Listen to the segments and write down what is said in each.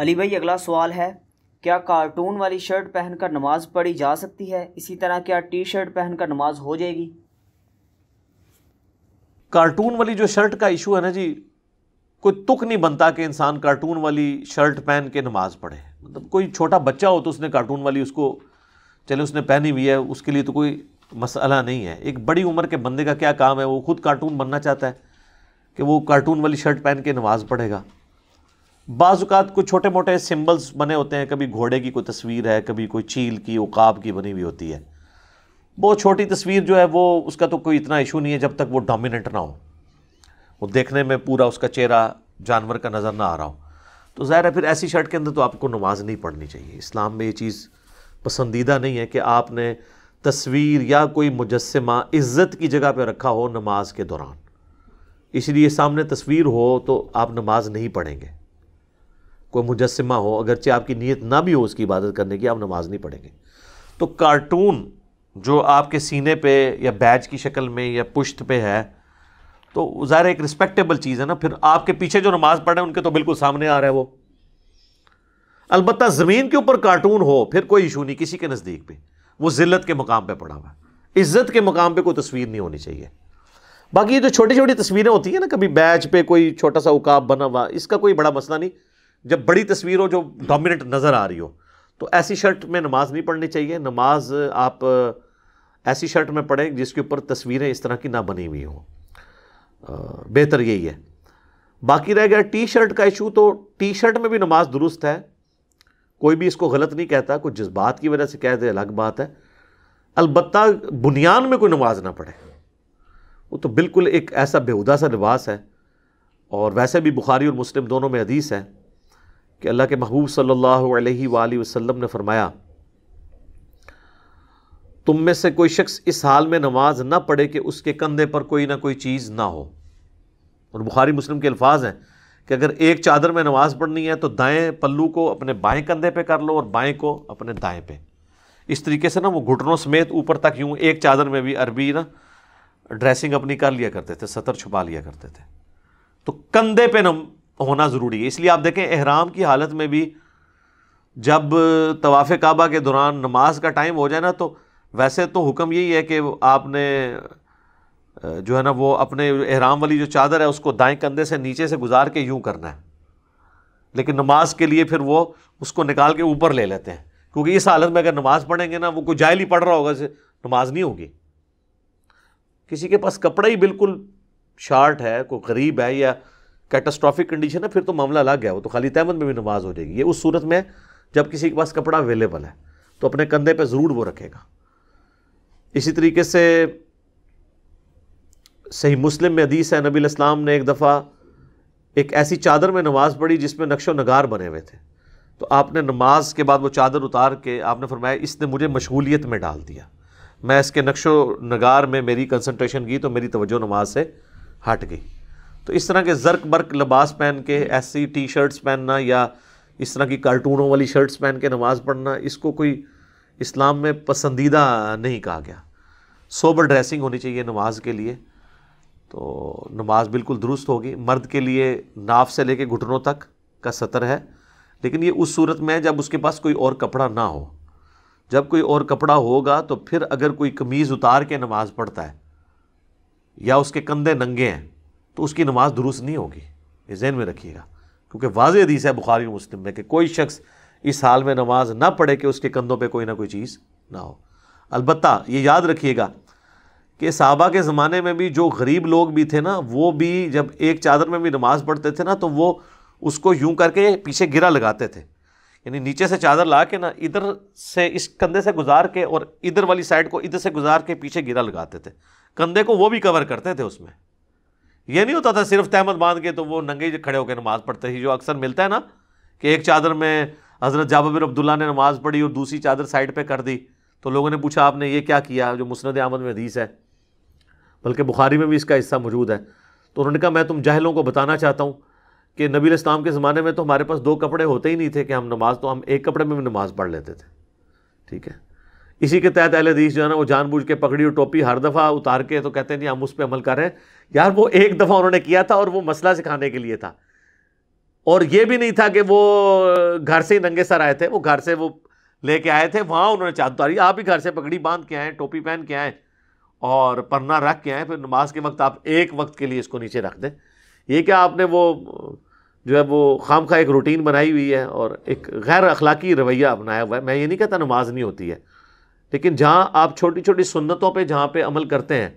अली भाई अगला सवाल है क्या कार्टून वाली शर्ट पहनकर नमाज पढ़ी जा सकती है इसी तरह क्या टी शर्ट पहनकर नमाज हो जाएगी कार्टून वाली जो शर्ट का इशू है ना जी कोई तुक नहीं बनता कि इंसान कार्टून वाली शर्ट पहन के नमाज पढ़े मतलब कोई छोटा बच्चा हो तो उसने कार्टून वाली उसको चले उसने पहनी हुई है उसके लिए तो कोई मसला नहीं है एक बड़ी उम्र के बंदे का क्या काम है वो खुद कार्टून बनना चाहता है कि वो कार्टून वाली शर्ट पहन के नमाज पढ़ेगा बाज़ात कुछ छोटे मोटे सिम्बल्स बने होते हैं कभी घोड़े की कोई तस्वीर है कभी कोई चील की उकाब की बनी हुई होती है वो छोटी तस्वीर जो है वो उसका तो कोई इतना इशू नहीं है जब तक वो डोमिनेंट ना हो वो देखने में पूरा उसका चेहरा जानवर का नज़र ना आ रहा हो तो ज़ाहिर है फिर ऐसी शर्ट के अंदर तो आपको नमाज नहीं पढ़नी चाहिए इस्लाम में ये चीज़ पसंदीदा नहीं है कि आपने तस्वीर या कोई मुजस्मा इज़्ज़त की जगह पर रखा हो नमाज के दौरान इसलिए सामने तस्वीर हो तो आप नमाज नहीं पढ़ेंगे कोई मुजस्मा हो अगरचे आपकी नीयत ना भी हो उसकी इबादत करने की आप नमाज़ नहीं पढ़ेंगे तो कार्टून जो आपके सीने पे या बैज की शक्ल में या पुश्त पे है तो ज़ाहिर एक रिस्पेक्टेबल चीज़ है ना फिर आपके पीछे जो नमाज़ पढ़ रहे हैं उनके तो बिल्कुल सामने आ रहा है वो अलबत् ज़मीन के ऊपर कार्टून हो फिर कोई इशू नहीं किसी के नज़दीक भी वो ज़िल्त के मकाम पर पड़ा हुआ है इज़्ज़त के मुकाम पर कोई तस्वीर नहीं होनी चाहिए बाकी ये जो छोटी छोटी तस्वीरें होती हैं ना कभी बैच पे कोई छोटा सा उकाब बना हुआ इसका कोई बड़ा मसला नहीं जब बड़ी तस्वीर हो जो डोमिनेट नज़र आ रही हो तो ऐसी शर्ट में नमाज नहीं पढ़नी चाहिए नमाज आप ऐसी शर्ट में पढ़ें जिसके ऊपर तस्वीरें इस तरह की ना बनी हुई हों बेहतर यही है बाकी रह गया टी शर्ट का इशू तो टी शर्ट में भी नमाज दुरुस्त है कोई भी इसको गलत नहीं कहता कुछ जिस बात की वजह से कह दे अलग बात है अलबत् बुनियान में कोई नमाज ना पढ़े वो तो बिल्कुल एक ऐसा बेहुदा सा लिबास है और वैसे भी बुखारी और मुस्लिम दोनों में हदीस है कि अल्लाह के महबूब सल्लल्लाहु अलैहि वसल्लम ने फरमाया तुम में से कोई शख्स इस हाल में नमाज ना पढ़े कि उसके कंधे पर कोई ना कोई चीज़ ना हो और बुखारी मुस्लिम के अल्फाज हैं कि अगर एक चादर में नमाज पढ़नी है तो दाएं पल्लू को अपने बाएं कंधे पे कर लो और बाएं को अपने दाएं पे इस तरीके से ना वो घुटनों समेत ऊपर तक यूँ एक चादर में भी अरबी ना ड्रेसिंग अपनी कर लिया करते थे सतर छुपा लिया करते थे तो कंधे पे नम होना ज़रूरी है इसलिए आप देखें एहराम की हालत में भी जब तवाफ़ काबा के दौरान नमाज का टाइम हो जाए ना तो वैसे तो हुक्म यही है कि आपने जो है ना वो अपने एहराम वाली जो चादर है उसको दाएं कंधे से नीचे से गुजार के यूं करना है लेकिन नमाज के लिए फिर वो उसको निकाल के ऊपर ले लेते हैं क्योंकि इस हालत में अगर नमाज पढ़ेंगे ना वो कोई जायल ही पढ़ रहा होगा जैसे नमाज नहीं होगी किसी के पास कपड़ा ही बिल्कुल शार्ट है कोई गरीब है या कैटास्ट्रॉफिक कंडीशन है फिर तो मामला अलग है वो तो खाली तहमद में भी नमाज हो जाएगी ये उस सूरत में जब किसी के पास कपड़ा अवेलेबल है तो अपने कंधे पर ज़रूर वो रखेगा इसी तरीके से सही मुस्लिम में अदीस है नबी इस्लाम ने एक दफ़ा एक ऐसी चादर में नमाज़ पढ़ी जिसमें नक्शो नगार बने हुए थे तो आपने नमाज के बाद वो चादर उतार के आपने फरमाया इसने मुझे मशगूलियत में डाल दिया मैं इसके नक्शो नगार में मेरी कंसंट्रेशन की तो मेरी तवज्जो नमाज से हट गई तो इस तरह के जर्क बर्क लबास पहन के हम्म। ऐसी टी शर्ट्स पहनना या इस तरह की कार्टूनों वाली शर्ट्स पहन के नमाज़ पढ़ना इसको कोई इस्लाम में पसंदीदा नहीं कहा गया सोबर ड्रेसिंग होनी चाहिए नमाज के लिए तो नमाज बिल्कुल दुरुस्त होगी मर्द के लिए नाफ से लेके घुटनों तक का सतर है लेकिन ये उस सूरत में है जब उसके पास कोई और कपड़ा ना हो जब कोई और कपड़ा होगा तो फिर अगर कोई कमीज़ उतार के नमाज़ पढ़ता है या उसके कंधे नंगे हैं तो उसकी नमाज दुरुस्त नहीं होगी ये जहन में रखिएगा क्योंकि वाज हदीस है बुखारी मुस्लिम में कि कोई शख्स इस हाल में नमाज ना पढ़े कि उसके कंधों पर कोई ना कोई चीज़ ना हो अलबत् ये याद रखिएगा कि साहबा के ज़माने में भी जो गरीब लोग भी थे ना वो भी जब एक चादर में भी नमाज पढ़ते थे ना तो वो उसको यूं करके पीछे गिरा लगाते थे यानी नीचे से चादर ला के ना इधर से इस कंधे से गुजार के और इधर वाली साइड को इधर से गुजार के पीछे गिरा लगाते थे कंधे को वो भी कवर करते थे उसमें ये नहीं होता था सिर्फ तहमद बांध के तो वो नंगे खड़े होकर नमाज़ पढ़ते थे जो अक्सर मिलता है ना कि एक चादर में हज़रत जाबा बिन अब्दुल्ला ने नमाज़ पढ़ी और दूसरी चादर साइड पर कर दी तो लोगों ने पूछा आपने ये क्या किया जो मुस्ंद अहमद में हदीस है बल्कि बुखारी में भी इसका हिस्सा मौजूद है तो उन्होंने कहा मैं तुम जहलों को बताना चाहता हूँ कि नबी इस्लाम के ज़माने में तो हमारे पास दो कपड़े होते ही नहीं थे कि हम नमाज़ तो हम एक कपड़े में भी नमाज़ पढ़ लेते थे ठीक है इसी के तहत अहल हदीस जो है ना वो जानबूझ के पकड़ी और टोपी हर दफ़ा उतार के तो कहते हैं जी हम उस पर अमल कर रहे हैं यार वो एक दफ़ा उन्होंने किया था और वो मसला सिखाने के लिए था और ये भी नहीं था कि वो घर से ही नंगे सर आए थे वो घर से वो लेके आए थे वहाँ उन्होंने चाद उतारी आप ही घर से पकड़ी बांध के आएँ टोपी पहन के आएँ और पन्ना रख के आएँ फिर नमाज के वक्त आप एक वक्त के लिए इसको नीचे रख दें ये क्या आपने वो जो है वो खाम खा एक रूटीन बनाई हुई है और एक गैर अखलाकी रवैया अपनाया हुआ है मैं ये नहीं कहता नमाज नहीं होती है लेकिन जहाँ आप छोटी छोटी सुन्नतों पे जहाँ पे अमल करते हैं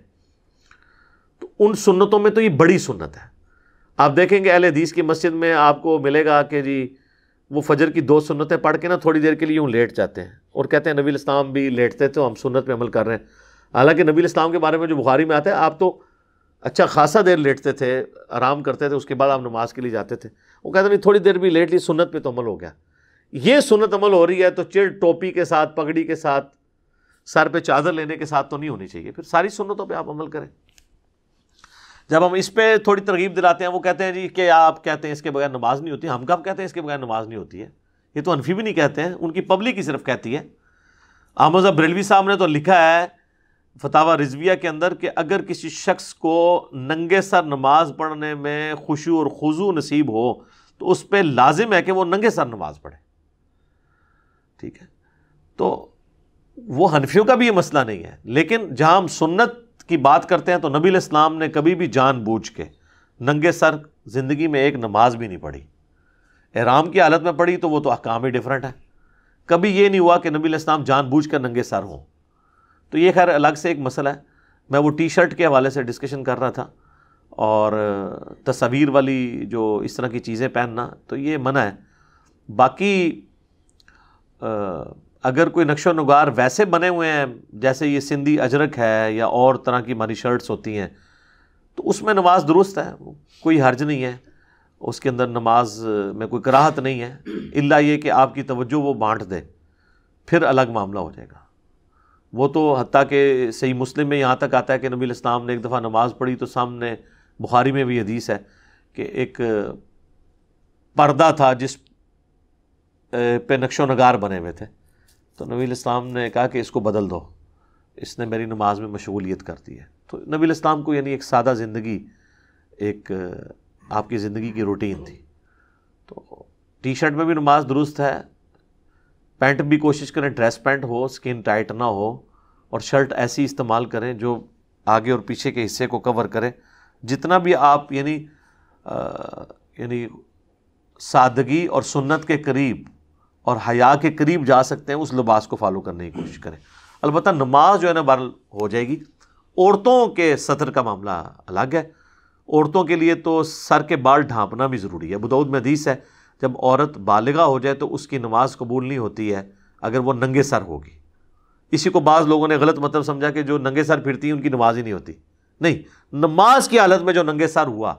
तो उन सुन्नतों में तो ये बड़ी सुन्नत है आप देखेंगे अहल हदीस की मस्जिद में आपको मिलेगा कि जी वो फजर की दो सुन्नतें पढ़ के ना थोड़ी देर के लिए यूँ लेट जाते हैं और कहते हैं नबी इस्लाम भी लेटते थे तो हम सुन्नत पर अमल कर रहे हैं हालांकि नबी इस्लाम के बारे में जो बुखारी में आता है आप तो अच्छा खासा देर लेटते थे आराम करते थे उसके बाद आप नमाज के लिए जाते थे वो कहते नहीं थोड़ी देर भी लेट ली सुन्नत पे तो अमल हो गया ये सुन्नत अमल हो रही है तो चिड़ टोपी के साथ पगड़ी के साथ सर पे चादर लेने के साथ तो नहीं होनी चाहिए फिर सारी सुनतों पे आप अमल करें जब हम इस पर थोड़ी तरगीब दिलाते हैं वो कहते हैं जी कि आप कहते हैं इसके बगैर नमाज नहीं होती हम कब कहते हैं इसके बगैर नमाज नहीं होती है ये तो अनफी भी नहीं कहते हैं उनकी पब्लिक ही सिर्फ कहती है अहमद बरेलवी साहब ने तो लिखा है फतावा रिजविया के अंदर कि अगर किसी शख्स को नंगे सर नमाज पढ़ने में खुशू और खुजू नसीब हो तो उस पर लाजिम है कि वो नंगे सर नमाज पढ़े ठीक है तो वो हनफियों का भी ये मसला नहीं है लेकिन जहाँ हम सुन्नत की बात करते हैं तो नबी इस्लाम ने कभी भी जान बूझ के नंगे सर ज़िंदगी में एक नमाज भी नहीं पढ़ी एहराम की हालत में पढ़ी तो वो तो अकाम ही डिफरेंट है कभी ये नहीं हुआ कि नबी इस्लाम बूझ कर नंगे सर हों तो ये खैर अलग से एक मसला है मैं वो टी शर्ट के हवाले से डिस्कशन कर रहा था और तस्वीर वाली जो इस तरह की चीज़ें पहनना तो ये मना है बाकी आ, अगर कोई नक्शा नगार वैसे बने हुए हैं जैसे ये सिंधी अजरक है या और तरह की हमारी शर्ट्स होती हैं तो उसमें नमाज दुरुस्त है कोई हर्ज नहीं है उसके अंदर नमाज में कोई कराहत नहीं है इल्ला ये कि आपकी तवज्जो वो बांट दे फिर अलग मामला हो जाएगा वो तो हती के सही मुस्लिम में यहाँ तक आता है कि नबी इस्लाम ने एक दफ़ा नमाज़ पढ़ी तो सामने बुखारी में भी हदीस है कि एक पर्दा था जिस पे नक्शो नगार बने हुए थे तो नबी इस्लाम ने कहा कि इसको बदल दो इसने मेरी नमाज में मशगूलियत कर दी है तो नबी इस्लाम को यानी एक सादा ज़िंदगी एक आपकी ज़िंदगी की रूटीन थी तो टी शर्ट में भी नमाज दुरुस्त है पैंट भी कोशिश करें ड्रेस पैंट हो स्किन टाइट ना हो और शर्ट ऐसी इस्तेमाल करें जो आगे और पीछे के हिस्से को कवर करें जितना भी आप यानी यानी सादगी और सुन्नत के करीब और हया के करीब जा सकते हैं उस लिबास को फॉलो करने की कोशिश करें अलबत्त नमाज जो है ना बहरल हो जाएगी औरतों के सतर का मामला अलग है औरतों के लिए तो सर के बाल ढांपना भी ज़रूरी है बुदौद में हदीस है जब औरत बालगा हो जाए तो उसकी नमाज कबूल नहीं होती है अगर वो नंगे सर होगी इसी को बाज़ लोगों ने गलत मतलब समझा कि जो नंगे सर फिरती हैं उनकी नमाज ही नहीं होती नहीं नमाज की हालत में जो नंगे सर हुआ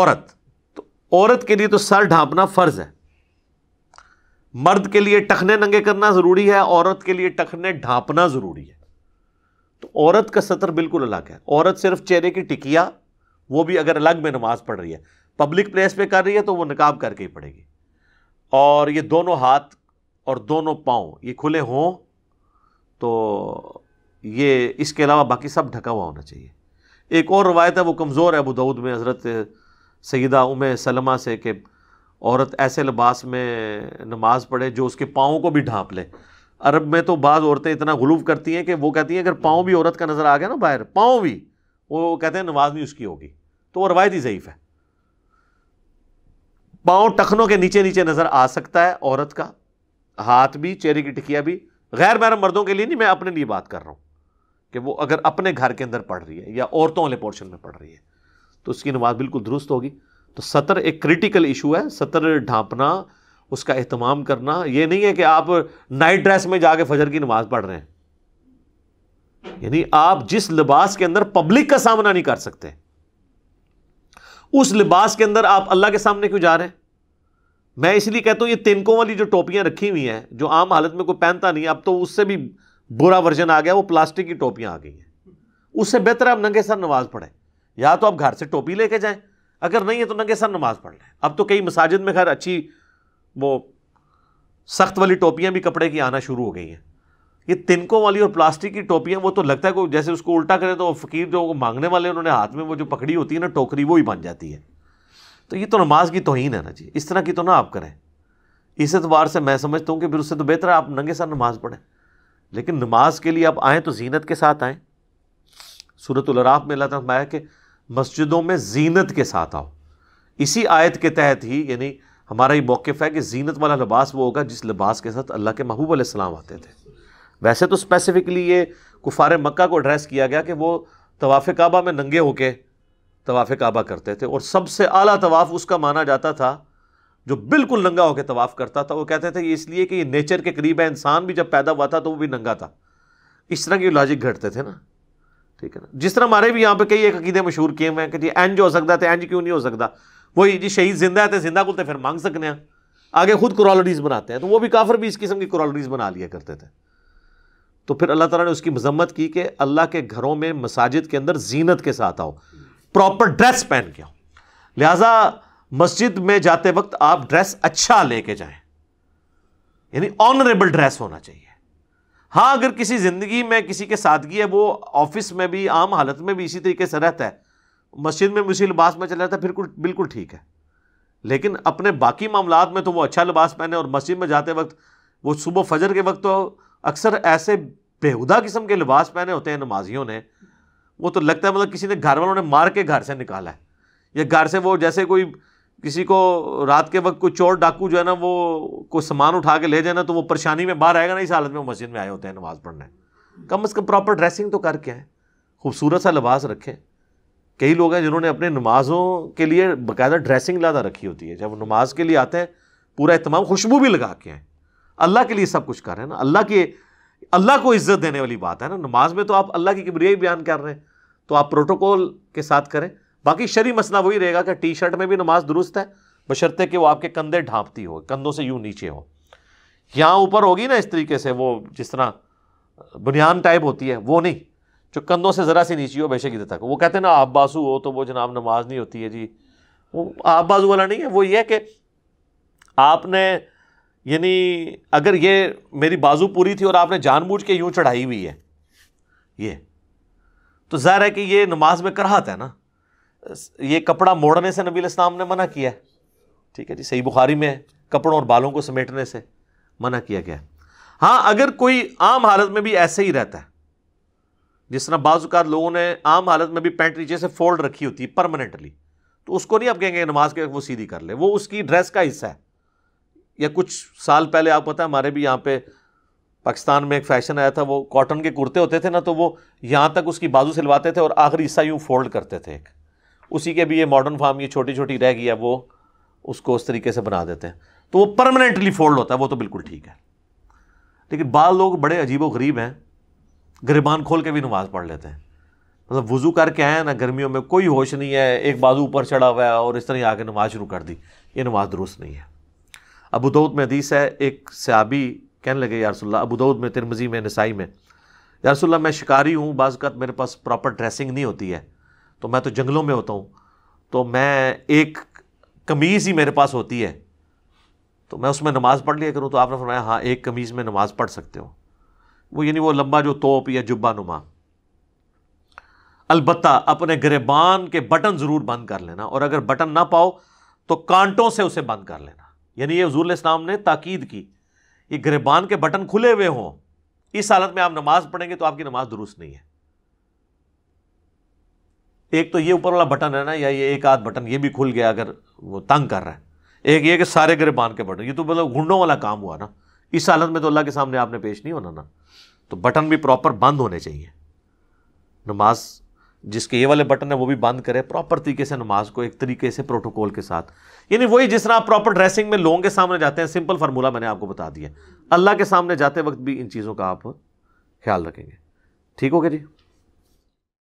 औरत तो औरत के लिए तो सर ढांपना फ़र्ज़ है मर्द के लिए टखने नंगे करना ज़रूरी है औरत के लिए टखने ढांपना ज़रूरी है तो औरत का सतर बिल्कुल अलग है औरत सिर्फ चेहरे की टिकिया वो भी अगर अलग में नमाज पढ़ रही है पब्लिक प्लेस पे कर रही है तो वो नकाब करके ही पड़ेगी और ये दोनों हाथ और दोनों पाँव ये खुले हों तो ये इसके अलावा बाकी सब ढका हुआ होना चाहिए एक और रवायत है वो कमज़ोर है अबू दाऊद में हज़रत सईदा उम सलमा से कि औरत ऐसे लिबास में नमाज़ पढ़े जो उसके पाँव को भी ढांप ले अरब में तो बाज़ औरतें इतना गुलूब करती हैं कि वो कहती हैं अगर पाँव भी औरत का नज़र आ गया ना बाहर पाँव भी वो कहते हैं नमाज नहीं उसकी होगी तो वो रवायती ज़ैफ़ ज़यीफ़ है पाँव टखनों के नीचे नीचे नज़र आ सकता है औरत का हाथ भी चेहरे की टिकिया भी गैर महरम मर्दों के लिए नहीं मैं अपने लिए बात कर रहा हूँ कि वो अगर अपने घर के अंदर पढ़ रही है या औरतों वाले पोर्शन में पढ़ रही है तो उसकी नमाज बिल्कुल दुरुस्त होगी तो सतर एक क्रिटिकल इशू है सतर ढांपना उसका अहतमाम करना ये नहीं है कि आप नाइट ड्रेस में जाके फजर की नमाज पढ़ रहे हैं यानी आप जिस लिबास के अंदर पब्लिक का सामना नहीं कर सकते उस लिबास के अंदर आप अल्लाह के सामने क्यों जा रहे हैं मैं इसलिए कहता हूं ये तिनकों वाली जो टोपियां रखी हुई हैं जो आम हालत में कोई पहनता नहीं अब तो उससे भी बुरा वर्जन आ गया वो प्लास्टिक की टोपियां आ गई हैं उससे बेहतर आप नंगे सर नमाज पढ़ें या तो आप घर से टोपी लेके जाएं अगर नहीं है तो नंगे सर नमाज पढ़ लें अब तो कई मसाजिद में खैर अच्छी वो सख्त वाली टोपियाँ भी कपड़े की आना शुरू हो गई हैं ये तिनकों वाली और प्लास्टिक की टोपियाँ वो तो लगता है कोई जैसे उसको उल्टा करें तो फ़कीर जो मांगने वाले उन्होंने हाथ में वो जो पकड़ी होती है ना टोकरी वो ही बन जाती है तो ये तो नमाज की तोहन है ना जी इस तरह की तो ना आप करें इस एतबार से मैं समझता हूँ कि फिर उससे तो बेहतर है आप नंगे सर नमाज पढ़ें लेकिन नमाज के लिए आप आएँ तो जीनत के साथ आएँ सूरत में अल्लाह माया कि मस्जिदों में जीनत के साथ आओ इसी आयत के तहत ही यानी हमारा ये मौक़ है कि जीनत वाला लिबास वो होगा जिस लिबास के साथ अल्लाह के महबूब आसमाम आते थे वैसे तो स्पेसिफ़िकली ये कुफार मक् को एड्रेस किया गया कि वो तवाफ़ काबा में नंगे होके तवाफ़ काबा करते थे और सबसे अला तवाफ़ उसका माना जाता था जो बिल्कुल नंगा होकर तवाफ़ करता था वो कहते थे इसलिए कि ये नेचर के करीब है इंसान भी जब पैदा हुआ था तो वो भी नंगा था इस तरह के लॉजिक घटते थे ना ठीक है ना जिस तरह हमारे भी यहाँ पे कई एक अकीदे मशहूर किए हुए हैं कि जी इंज हो सकता तो इंज क्यों नहीं हो सकता वही जी शहीद जिंदा है तो जिंदा को तो फिर मांग सकते हैं आगे खुद क्रॉलरीज बनाते हैं तो वो भी काफिर भी इस किस्म की क्रॉलरीज बना लिया करते थे तो फिर अल्लाह तला ने उसकी मजम्मत की कि अल्लाह के घरों में मसाजिद के अंदर जीनत के साथ आओ प्रॉपर ड्रेस पहन के आओ लिहाजा मस्जिद में जाते वक्त आप ड्रेस अच्छा लेके जाएं यानी ऑनरेबल ड्रेस होना चाहिए हाँ अगर किसी ज़िंदगी में किसी के सादगी है वो ऑफिस में भी आम हालत में भी इसी तरीके से रहता है मस्जिद में उसी लिबास में चला जाता है फिर बिल्कुल ठीक है लेकिन अपने बाकी मामला में तो वो अच्छा लिबास पहने और मस्जिद में जाते वक्त वो सुबह फजर के वक्त तो अक्सर ऐसे बेहुदा किस्म के लिबास पहने होते हैं नमाजियों ने वो तो लगता है मतलब किसी ने घर वालों ने मार के घर से निकाला है या घर से वो जैसे कोई किसी को रात के वक्त कोई चोर डाकू जो है ना वो कोई सामान उठा के ले जाए ना तो वो परेशानी में बाहर आएगा ना इस हालत में वो मस्जिद में आए होते हैं नमाज़ पढ़ने कम अज़ कम प्रॉपर ड्रेसिंग तो करके आए खूबसूरत सा लिबास रखे कई लोग हैं जिन्होंने अपने नमाज़ों के लिए बाकायदा ड्रेसिंग लादा रखी होती है जब नमाज़ के लिए आते हैं पूरा इतमाम खुशबू भी लगा के आए अल्लाह के लिए सब कुछ कर रहे हैं ना अल्लाह के अल्लाह को इज्जत देने वाली बात है ना नमाज में तो आप अल्लाह की किबरिया बयान कर रहे हैं तो आप प्रोटोकॉल के साथ करें बाकी शरी मसला वही रहेगा कि टी शर्ट में भी नमाज दुरुस्त है बशर्ते कि वो आपके कंधे ढांपती हो कंधों से यूँ नीचे हो यहाँ ऊपर होगी ना इस तरीके से वो जिस तरह बुनियान टाइप होती है वो नहीं जो कंधों से ज़रा सी नीचे हो बेशक की तक वो कहते हैं ना आप बाजू हो तो वो जनाब नमाज नहीं होती है जी वो आप बाजू वाला नहीं है वो ये है कि आपने यानी अगर ये मेरी बाजू पूरी थी और आपने जानबूझ के यूँ चढ़ाई हुई है ये तो ज़ाहिर है कि ये नमाज में कराहत है ना ये कपड़ा मोड़ने से नबी इस्लाम ने मना किया है ठीक है जी सही बुखारी में है कपड़ों और बालों को समेटने से मना किया गया है हाँ अगर कोई आम हालत में भी ऐसे ही रहता है जिस तरह बाज़ात लोगों ने आम हालत में भी पैंट नीचे से फोल्ड रखी होती है परमानेंटली तो उसको नहीं आप कहेंगे नमाज के वो सीधी कर ले वो उसकी ड्रेस का हिस्सा है या कुछ साल पहले आप पता है हमारे भी यहाँ पे पाकिस्तान में एक फैशन आया था वो कॉटन के कुर्ते होते थे ना तो वो यहाँ तक उसकी बाजू सिलवाते थे और आखिरी हिस्सा यूँ फोल्ड करते थे एक उसी के भी ये मॉडर्न फार्म ये छोटी छोटी रह गई है वो उसको उस तरीके से बना देते हैं तो वो परमानेंटली फोल्ड होता है वो तो बिल्कुल ठीक है लेकिन बाल लोग बड़े अजीब व गरीब हैं गरीबान खोल के भी नमाज़ पढ़ लेते हैं मतलब वज़ू करके आए ना गर्मियों में कोई होश नहीं है एक बाजू ऊपर चढ़ा हुआ है और इस तरह आके नमाज शुरू कर दी ये नमाज दुरुस्त नहीं है अबू दाऊद में हदीस है एक सयाबी कहने लगे यारसोल्ला अबू दाऊद में तिरमजी में नसाई में यारसोल्ला मैं शिकारी हूँ बाज़ मेरे पास प्रॉपर ड्रेसिंग नहीं होती है तो मैं तो जंगलों में होता हूँ तो मैं एक कमीज़ ही मेरे पास होती है तो मैं उसमें नमाज़ पढ़ लिया करूँ तो आपने फरमाया हाँ एक कमीज़ में नमाज़ पढ़ सकते हो वो यानी वो लंबा जो तोप या जुब्बा नुमा अलबत् अपने गरेबान के बटन ज़रूर बंद कर लेना और अगर बटन ना पाओ तो कांटों से उसे बंद कर लेना यानी ये हजूल इस्लाम ने ताकीद की ये गरेबान के बटन खुले हुए हों इस हालत में आप नमाज़ पढ़ेंगे तो आपकी नमाज़ दुरुस्त नहीं है एक तो ये ऊपर वाला बटन है ना या ये एक आध बटन ये भी खुल गया अगर वो तंग कर रहा है एक ये कि सारे गिर बांध के बटन ये तो मतलब घुंडों वाला काम हुआ ना इस हालत में तो अल्लाह के सामने आपने पेश नहीं होना ना तो बटन भी प्रॉपर बंद होने चाहिए नमाज जिसके ये वाले बटन है वो भी बंद करे प्रॉपर तरीके से नमाज को एक तरीके से प्रोटोकॉल के साथ यानी वही जिस तरह आप प्रॉपर ड्रेसिंग में लोगों के सामने जाते हैं सिंपल फार्मूला मैंने आपको बता दिया अल्लाह के सामने जाते वक्त भी इन चीज़ों का आप ख्याल रखेंगे ठीक हो गया जी